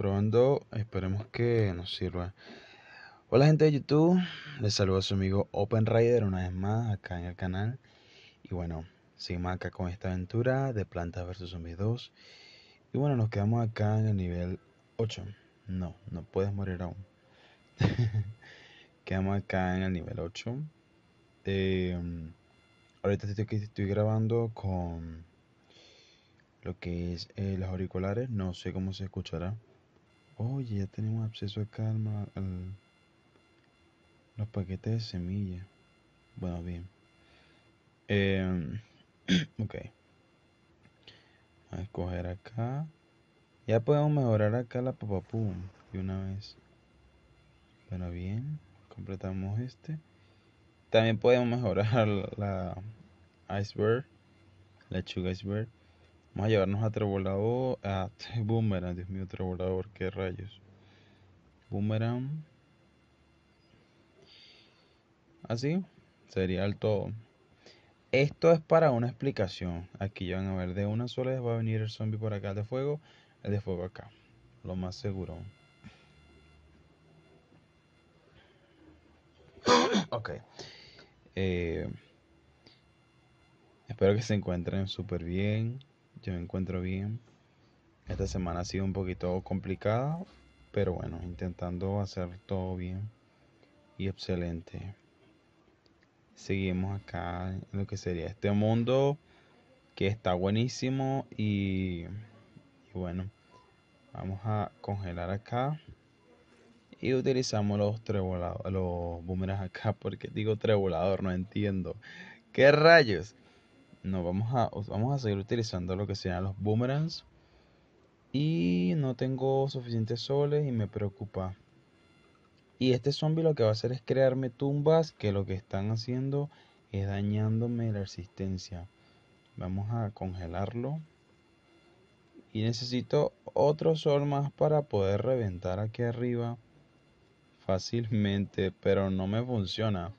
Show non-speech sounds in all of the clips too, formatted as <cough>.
probando. Esperemos que nos sirva. Hola gente de YouTube, les saludo a su amigo Open Rider una vez más acá en el canal. Y bueno, seguimos acá con esta aventura de Plantas vs Zombies 2. Y bueno, nos quedamos acá en el nivel 8. No, no puedes morir aún. <laughs> quedamos acá en el nivel 8. Em, ahorita estoy, estoy grabando con lo que es eh, los auriculares. No sé cómo se escuchará. Oye, ya tenemos acceso acá calma los paquetes de semillas. Bueno, bien. Em, <clears throat> ok. Vamos a escoger acá. Ya podemos mejorar acá la papapum de una vez. Bueno, bien. Completamos este. También podemos mejorar <laughs> la, la iceberg. La chuga iceberg. Vamos a llevarnos a Trebolador. A <laughs> Boomerang, Dios mío, Trebolador, qué rayos. Boomerang. Así sería el todo. Esto es para una explicación. Aquí ya van a ver, de una sola vez va a venir el zombie por acá de fuego, el de fuego acá. Lo más seguro. <coughs> Ok. Eh, espero que se encuentren súper bien yo me encuentro bien. Esta semana ha sido un poquito complicada, pero bueno, intentando hacer todo bien y excelente. Seguimos acá en lo que sería este mundo que está buenísimo y, bueno, vamos a congelar acá y utilizamos los trebolados los boomerangs acá porque digo trebolador, no entiendo. ¿Qué rayos? no vamos a, vamos a seguir utilizando lo que sean los boomerangs. Y no tengo suficientes soles y me preocupa. Y este zombie lo que va a hacer es crearme tumbas que lo que están haciendo es dañándome la resistencia. Vamos a congelarlo. Y necesito otro sol más para poder reventar aquí arriba fácilmente, pero no me funciona.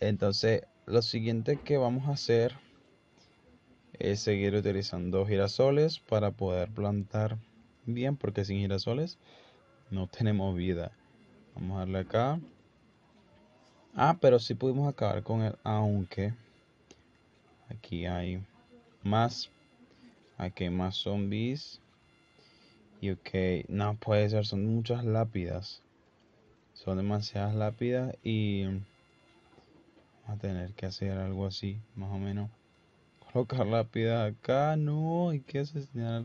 Entonces, lo siguiente que vamos a hacer es seguir utilizando girasoles para poder plantar bien porque sin girasoles no tenemos vida vamos a darle acá ah pero si sí pudimos acabar con él aunque aquí hay más aquí hay más zombies y ok no puede ser son muchas lápidas son demasiadas lápidas y vamos a tener que hacer algo así más o menos colocar rápida acá. No, hay que asesinar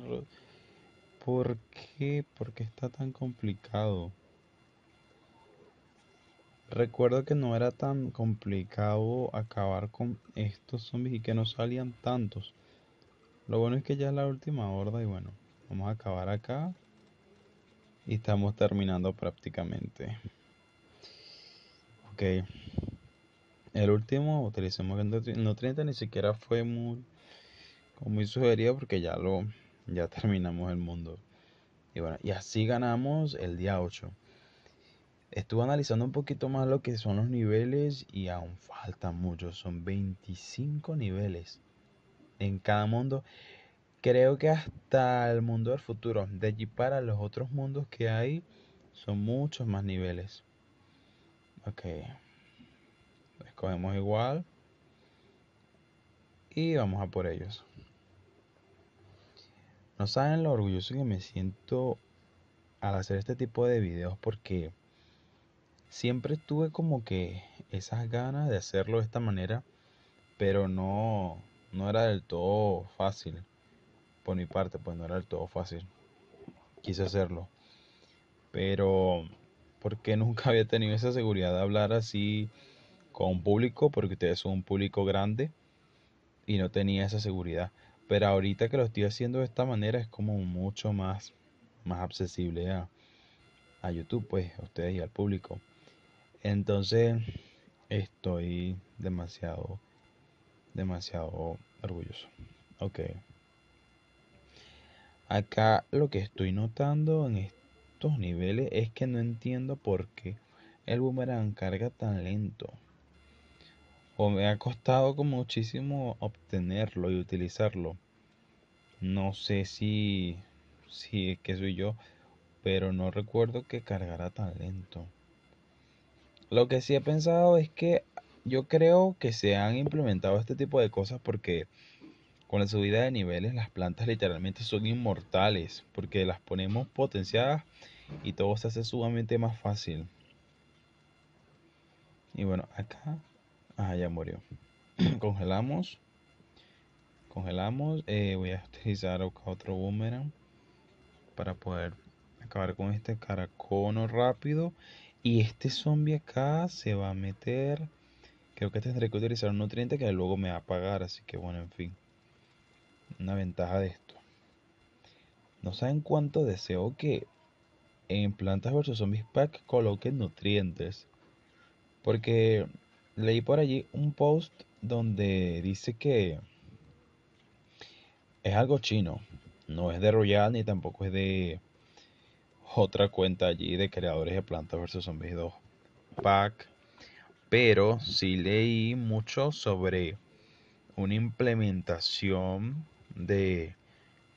¿Por qué? ¿Por qué está tan complicado? Recuerdo que no era tan complicado acabar con estos zombies y que no salían tantos. Lo bueno es que ya es la última horda y bueno, vamos a acabar acá. Y estamos terminando prácticamente. Ok. El último utilicemos 30 ni siquiera fue muy, muy sugerido porque ya lo ya terminamos el mundo. Y bueno, y así ganamos el día 8. Estuve analizando un poquito más lo que son los niveles y aún faltan muchos, son 25 niveles en cada mundo. Creo que hasta el mundo del futuro, de allí para los otros mundos que hay, son muchos más niveles. Ok. Cogemos igual. Y vamos a por ellos. No saben lo orgulloso que me siento al hacer este tipo de videos porque siempre tuve como que esas ganas de hacerlo de esta manera, pero no, no era del todo fácil. Por mi parte, pues no era del todo fácil. Quise hacerlo. Pero porque nunca había tenido esa seguridad de hablar así con un público, porque ustedes son un público grande y no tenía esa seguridad. Pero ahorita que lo estoy haciendo de esta manera es como mucho más, más accesible a, a YouTube, pues a ustedes y al público. Entonces estoy demasiado, demasiado orgulloso. Ok. Acá lo que estoy notando en estos niveles es que no entiendo por qué el boomerang carga tan lento o me ha costado como muchísimo obtenerlo y utilizarlo. No sé si, si es que soy yo, pero no recuerdo que cargara tan lento. Lo que sí he pensado es que yo creo que se han implementado este tipo de cosas porque con la subida de niveles las plantas literalmente son inmortales porque las ponemos potenciadas y todo se hace sumamente más fácil. Y bueno, acá Ah, ya murió. <clears throat> Congelamos. Congelamos. Eh, voy a utilizar otro boomerang para poder acabar con este caracono rápido. Y este zombie acá se va a meter. Creo que tendré que utilizar un nutriente que luego me va a apagar Así que bueno, en fin. Una ventaja de esto. No saben cuánto deseo que en Plantas versus Zombies Pack coloquen nutrientes. Porque leí por allí un post donde dice que es algo chino. No es de Royal ni tampoco es de otra cuenta allí de creadores de Plantas vs Zombies 2 Pack. Pero sí leí mucho sobre una implementación de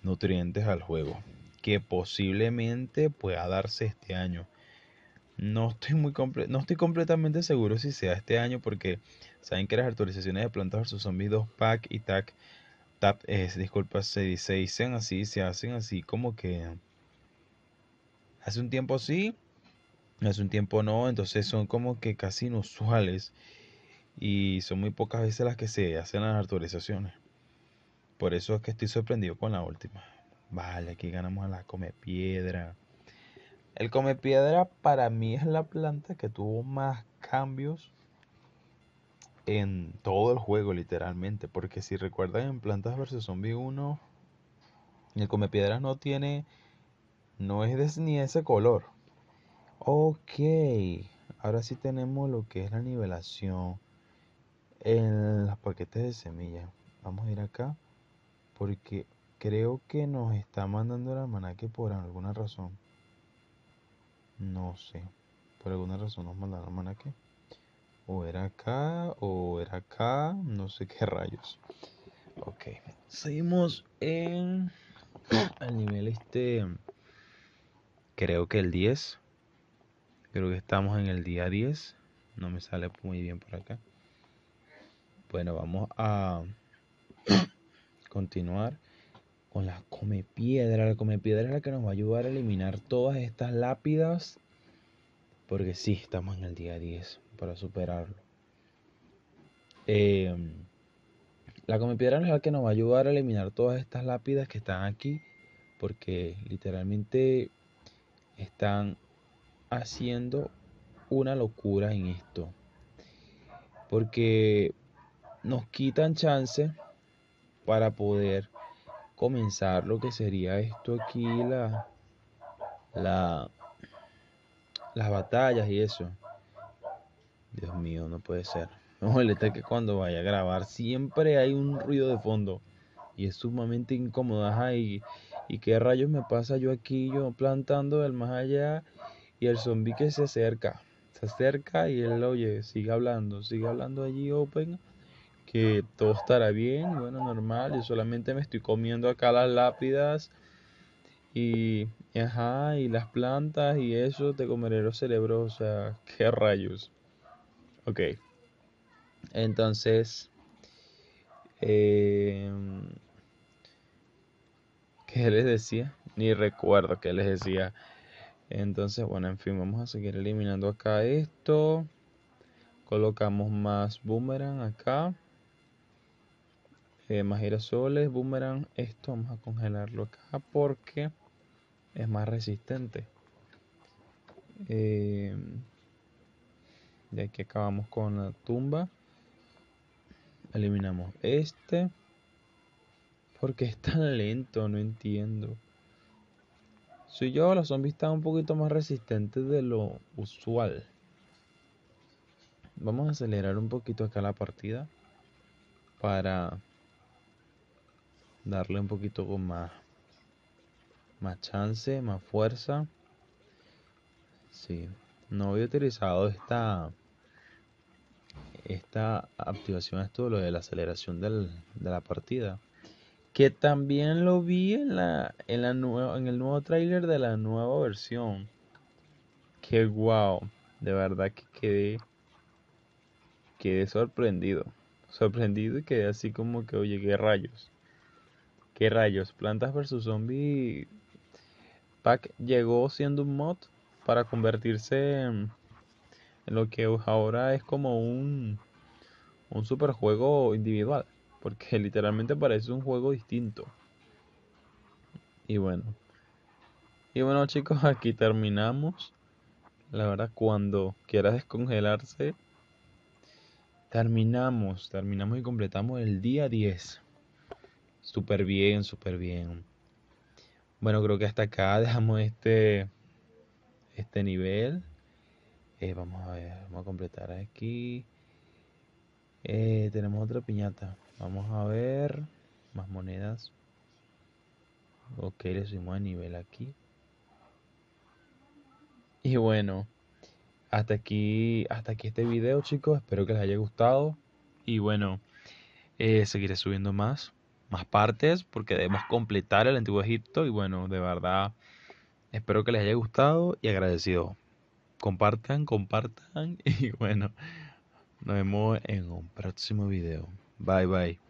nutrientes al juego que posiblemente pueda darse este año. No estoy, muy no estoy completamente seguro si sea este año porque saben que las actualizaciones de Plantas vs Zombies 2 Pack y TAC, TAP, es, disculpa, se, se dicen así, se hacen así como que hace un tiempo sí, hace un tiempo no, entonces son como que casi inusuales y son muy pocas veces las que se hacen las actualizaciones. Por eso es que estoy sorprendido con la última. Vale, aquí ganamos a la come piedra. El Come Piedra para mí es la planta que tuvo más cambios en todo el juego, literalmente. Porque si recuerdan en Plantas vs Zombie 1, el Come Piedra no tiene. No es ni ese color. Ok. Ahora sí tenemos lo que es la nivelación en los paquetes de semillas. Vamos a ir acá. Porque creo que nos está mandando el que por alguna razón. No sé. Por alguna razón nos mandaron man aquí. O era acá, o era acá, no sé qué <laughs> rayos. Ok, seguimos en el <coughs> nivel este, creo que el 10. Creo que estamos en el día 10. No me sale muy bien por acá. Bueno, vamos a <coughs> continuar con la come piedra. La come piedra es la que nos va a ayudar a eliminar todas estas lápidas. Porque sí, estamos en el día 10 para superarlo. Eh, la come piedra es la que nos va a ayudar a eliminar todas estas lápidas que están aquí. Porque literalmente están haciendo una locura en esto. Porque nos quitan chance para poder comenzar lo que sería esto aquí, la, la, las batallas y eso. Dios mío, no puede ser. No <laughs> molesta que cuando vaya a grabar siempre hay un ruido de fondo y es sumamente incómodo. y, y qué rayos me pasa yo aquí, yo plantando el más allá y el zombi que se acerca. Se acerca y él, oye, sigue hablando, sigue hablando allí, Open que todo estará bien, bueno, normal, yo solamente me estoy comiendo acá las lápidas y, ajá, y las plantas y eso, te comeré los cerebros, o sea, qué rayos. Ok, entonces, eh, ¿qué les decía? Ni recuerdo qué les decía. Entonces, bueno, en fin, vamos a seguir eliminando acá esto. Colocamos más boomerang acá eh, más girasoles, boomerang. Esto vamos a congelarlo acá porque es más resistente. Eh, de aquí acabamos con la tumba. Eliminamos este. Porque es tan lento, no entiendo. Soy yo, los zombies están un poquito más resistentes de lo usual. Vamos a acelerar un poquito acá la partida. Para darle un poquito con más, más chance, más fuerza. Sí, no había utilizado esta, esta activación, esto lo de la aceleración de la partida. Que también lo vi en, la, en, la en el nuevo tráiler de la nueva versión. Qué guau, de verdad que quedé, quedé sorprendido. Sorprendido y quedé así como que, oye, qué rayos. ¿Qué rayos? Plantas vs. Zombie Pack llegó siendo un mod para convertirse en lo que ahora es como un, un super juego individual. Porque <laughs> literalmente parece un juego distinto. Y bueno. Y bueno chicos, <laughs> aquí terminamos. La verdad, cuando quiera descongelarse, terminamos, terminamos y completamos el día 10. Súper bien, súper bien. Bueno, creo que hasta acá dejamos este, este nivel. Eh, vamos a ver, vamos a completar aquí. Eh, tenemos otra piñata. Vamos a ver. Más monedas. Ok, le subimos a nivel aquí. Y bueno, hasta aquí, hasta aquí este video, chicos. Espero que les haya gustado. Y bueno, eh, seguiré subiendo más más partes porque debemos completar el Antiguo Egipto y bueno, de verdad espero que les haya gustado y agradecido. Compartan, compartan <laughs> y bueno, nos vemos en un próximo video. Bye bye.